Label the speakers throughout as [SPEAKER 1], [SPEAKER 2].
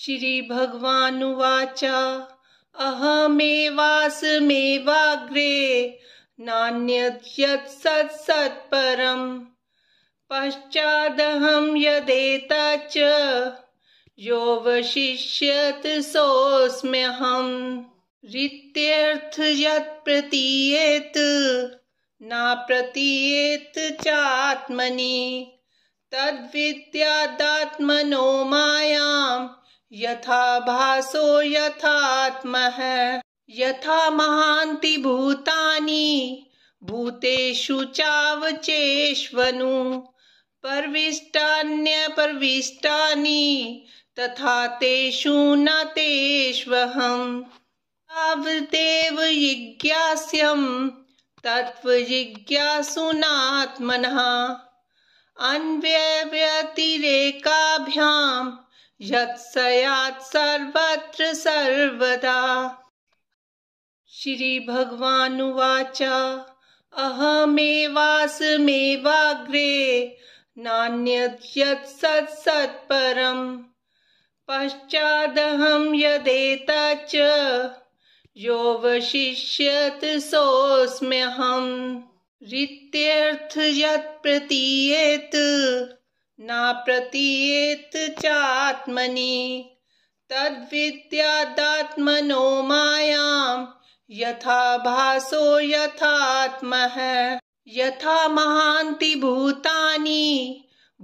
[SPEAKER 1] श्री श्रीभगवानुवाच अहमेवासमेवाग्रे नान्यद्यत्सत्सत्परं पश्चादहं यदेतच्च योऽवशिष्यत सोऽस्म्यहम् रीत्यर्थ न नाप्रतीयेत चात्मनि तद्विद्यादात्मनो मायाम् यथा भासो यथात्मः यथा महांति भूतानी भूतेषु चावचेष्वनु परविष्टान्य प्रविष्टान्यप्रविष्टानि तथा तेषु न तेष्वहम् तावदेव जिज्ञास्यं तत्त्वजिज्ञासुनात्मनः अन्व्यव्यतिरेकाभ्याम् यत्सयात् सर्वत्र सर्वदा श्री भगवान श्रीभगवानुवाच अहमेवासमेवाग्रे नान्यद्यत्सत्सत्परम् पश्चादहं यदेतच्च योऽवशिष्यत सोऽस्म्यहम् रीत्यर्थ यत्प्रतीयेत् प्रतीयेत चात्मनि तद्विद्यादात्मनो मायां यथा भासो यथात्मः यथा महान्ति भूतानि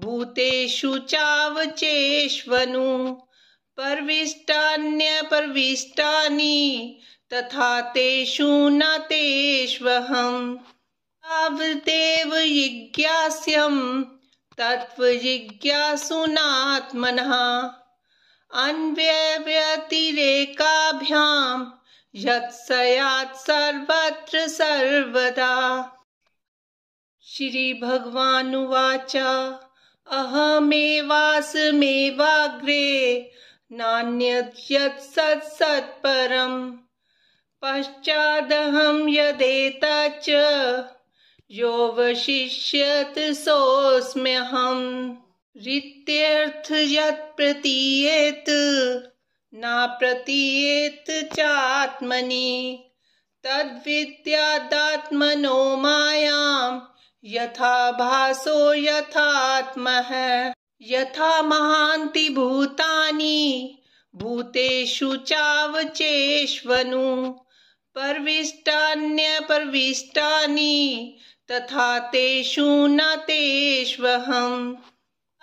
[SPEAKER 1] भूतेषु चावचेष्वनु परविष्टान्यपरविष्टानि तथा तेषु न तेष्वहम् तावदेव जिज्ञास्यम् तत्त्वजिज्ञासुनात्मनः अन्व्यव्यतिरेकाभ्यां यत्सयात् सर्वत्र सर्वदा श्रीभगवानुवाच अहमेवासमेवाग्रे नान्यत् पश्चादहं यदेतच्च योऽवशिष्यत् हम रित्यर्थ यत्प्रतीयेत् नाप्रतीयेत् चात्मनि तद्विद्यादात्मनो मायाम् यथा भासो यथात्मः यथा महान्ति भूतानि भूतेषु चावचेष्वनु परविष्टान्यपरविष्टानि तथा तेषु न तेष्वहम्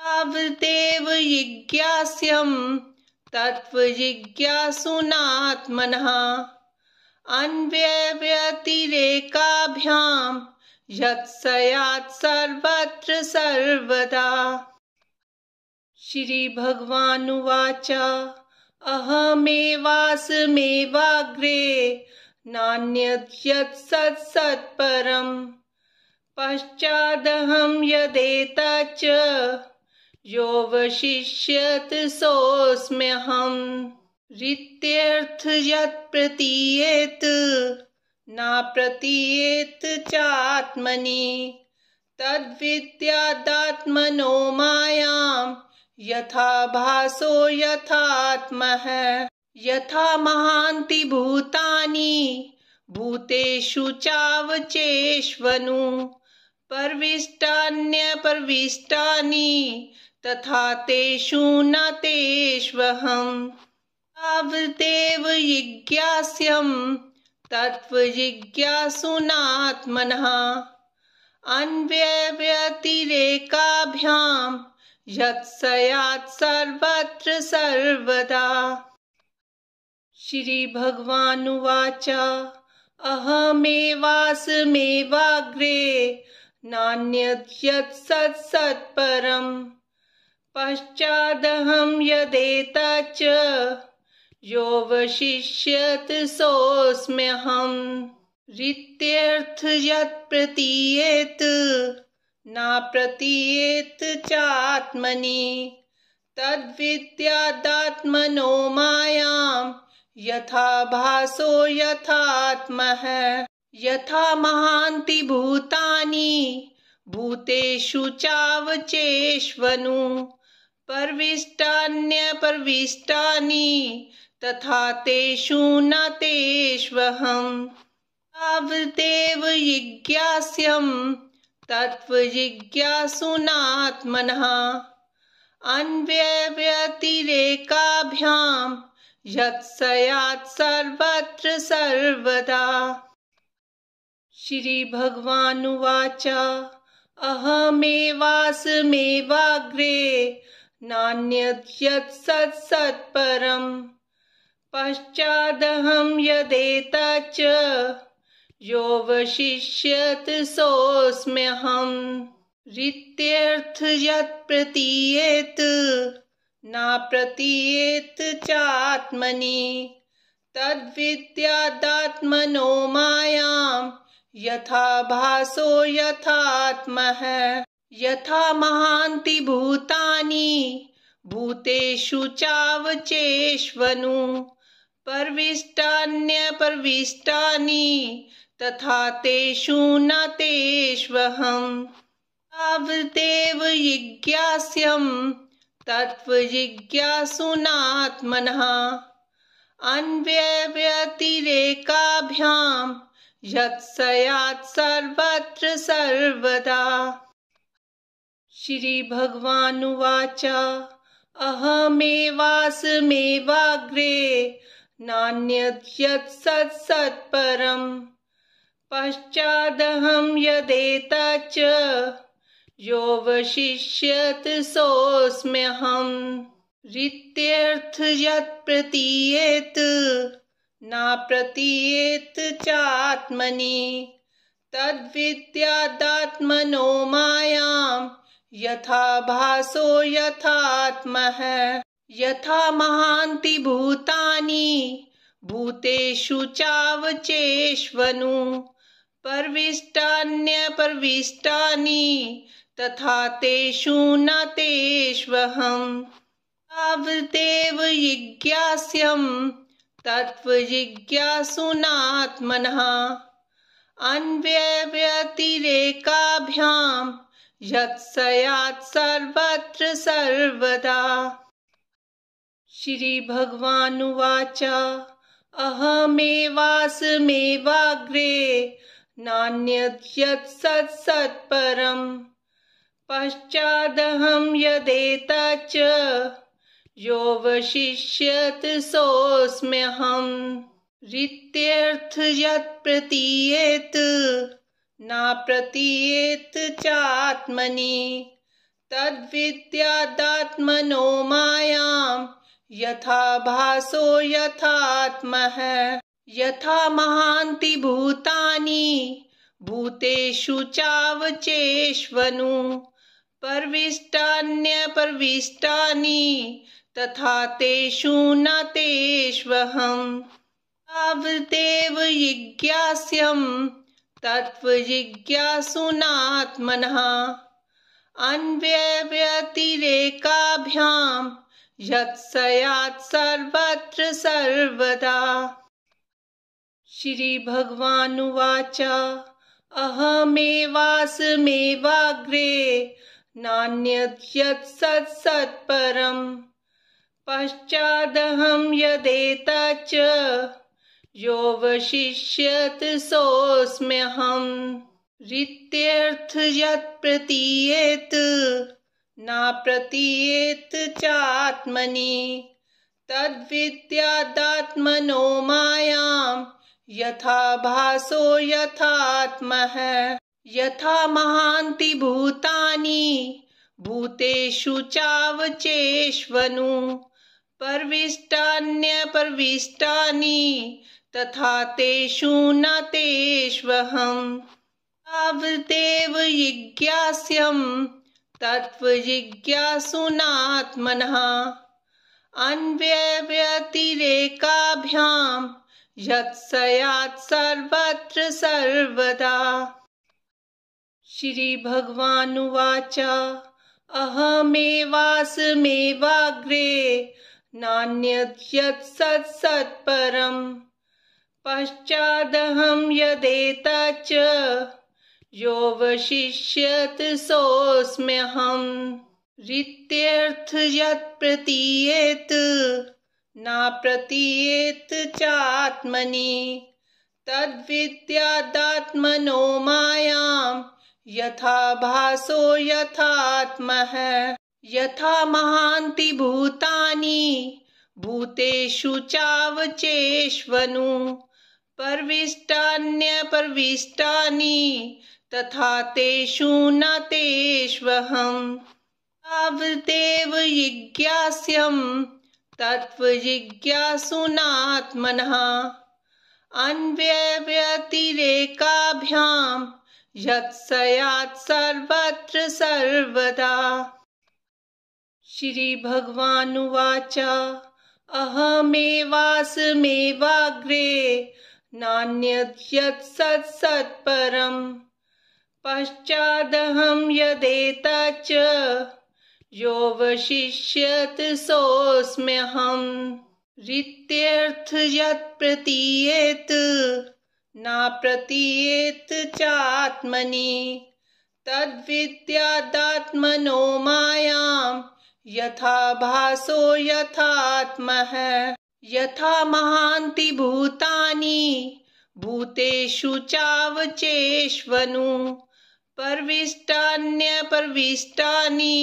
[SPEAKER 1] तावदेव जिज्ञास्यं तत्त्वजिज्ञासुनात्मनः अन्व्यव्यतिरेकाभ्यां यत्सयात् सर्वत्र सर्वदा श्री उवाच अहमेवासमेवाग्रे नान्यत् यत्सत्सत्परम् पश्चादहं यदेता च योऽवशिष्यत् सोऽस्म्यहम् रीत्यर्थ न नाप्रतीयेत् चात्मनि तद्विद्यादात्मनो मायाम् यथा भासो यथात्मः यथा महान्ति भूतानि भूतेषु चावचेष्वनु प्रविष्टान्यप्रविष्टानि तथा तेषु न तेष्वहम् तावदेव जिज्ञास्यं तत्त्वजिज्ञासुनात्मनः अन्व्यव्यतिरेकाभ्याम् यत्सयात् सर्वत्र सर्वदा श्रीभगवानुवाच अहमेवास्मेवाग्रे नान्यत्सत्सत्परम् पश्चादहं यदेता च योऽवशिष्यत् सोऽस्म्यहम् रित्यर्थ यत्प्रतीयेत् नाप्रतीयेत् चात्मनि तद्विद्यादात्मनो मायां यथा भासो यथात्मः यथा महान्ति भूतानि भूतेषु चावचेष्वनु प्रविष्टान्यप्रविष्टानि तथा तेषु न तेष्वहम् तावदेव जिज्ञास्यं तत्त्वजिज्ञासुनात्मनः अन्व्यव्यतिरेकाभ्याम् यत्सयात् सर्वत्र सर्वदा श्री श्रीभगवानुवाच अहमेवासमेवाग्रे पश्चाद पश्चादहं यो योऽवशिष्यत सोऽस्म्यहम् रीत्यर्थ न नाप्रतीयेत चात्मनि तद्विद्यादात्मनो मायाम् यथा भासो यथात्मः यथा महांति भूतानी भूतेषु चावचेष्वनु प्रविष्टान्यप्रविष्टानि तथा तेषु न तेष्वहम् तावदेव जिज्ञास्यं तत्त्वजिज्ञासुनात्मनः अन्व्यव्यतिरेकाभ्याम् यत्सयात् सर्वत्र सर्वदा श्री भगवान श्रीभगवानुवाच अहमेवासमेवाग्रे नान्यद्यत्सत्सत्परम् पश्चादहं यदेतच्च योऽवशिष्यत सोऽस्म्यहम् रीत्यर्थ यत्प्रतीयेत् प्रतीयेत चात्मनि तद्विद्यादात्मनो मायां यथा भासो यथात्मः यथा महान्ति भूतानि भूतेषु चावचेष्वनु परविष्टान्यपरविष्टानि तथा तेषु न तेष्वहम् तावदेव जिज्ञास्यम् तत्व जिज्ञासुनात्मनः अन्व्यव्यतिरेकाभ्यां यत्सयात् सर्वत्र सर्वदा श्रीभगवानुवाच अहमेवासमेवाग्रे नान्यत् पश्चादहं यदेतच्च यो वशिष्यत हम रीत्यर्थ यत्प्रतीयेत नाप्रतीयेत चात्मनि तद मायाम् यथा भासो यथात्म यथा महांति भूतानि भूतेषु चावचेष्वनु प्रविष्टान्यप्रविष्टानि तथा तेषु न तेष्वहम् तावदेव जिज्ञास्यं तत्त्वजिज्ञासुनात्मनः अन्व्यव्यतिरेकाभ्यां यत्सयात् सर्वत्र सर्वदा श्री भगवानुवाच अहमेवास्मेवाग्रे नान्यद्यत्सत्सत्परम् पश्चादहं यदेता च योऽवशिष्यत् सोऽस्म्यहम् रीत्यर्थ न नाप्रतीयेत् चात्मनि तद्विद्यादात्मनो मायां यथा भासो यथात्मः यथा महान्ति भूतानि भूतेषु चावचेष्वनु परविष्टान्यपरविष्टानि तथा तेषु न तेष्वहम् तावदेव जिज्ञास्यं तत्त्वजिज्ञासुनात्मनः अन्व्यव्यतिरेकाभ्याम् यत्सयात् सर्वत्र सर्वदा श्री श्रीभगवानुवाच अहमेवासमेवाग्रे नान्यद्यत्सत्सत्परम् पश्चादहं यदेत च योऽवशिष्यत् सोऽस्म्यहम् रीत्यर्थ न नाप्रतीयेत् चात्मनि तद्विद्यादात्मनो मायाम् यथा भासो यथात्मः यथा महांति भूतानि भूतेषु चावचेष्वनु परविष्टान्य प्रविष्टान्यप्रविष्टानि तथा तेषु न तेष्वहम् तावदेव जिज्ञास्यं तत्त्वजिज्ञासुनात्मनः अन्व्यव्यतिरेकाभ्याम् यत्सयात् सर्वत्र सर्वदा श्री भगवान श्रीभगवानुवाच अहमेवासमेवाग्रे नान्यद्यत्सत्सत्परं पश्चादहं यदेता च यो योऽवशिष्यत् सोऽस्म्यहम् रित्यर्थ यत्प्रतीयेत् ना प्रतीयेत चात्मनि तद्विद्यादात्मनो मायां यथा भासो यथात्मः यथा महान्ति भूतानि भूतेषु चावचेष्वनु परविष्टान्यपरविष्टानि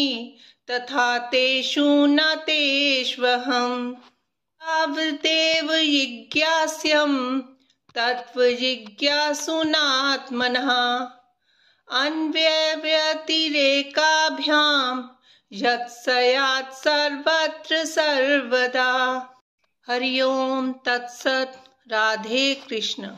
[SPEAKER 1] तथा तेषु न तेष्वहम् तावदेव जिज्ञास्यम् तत्त्वजिज्ञासुनात्मनः अन्व्यव्यतिरेकाभ्यां यत्सयात् सर्वत्र सर्वदा हरि तत्सत राधे कृष्ण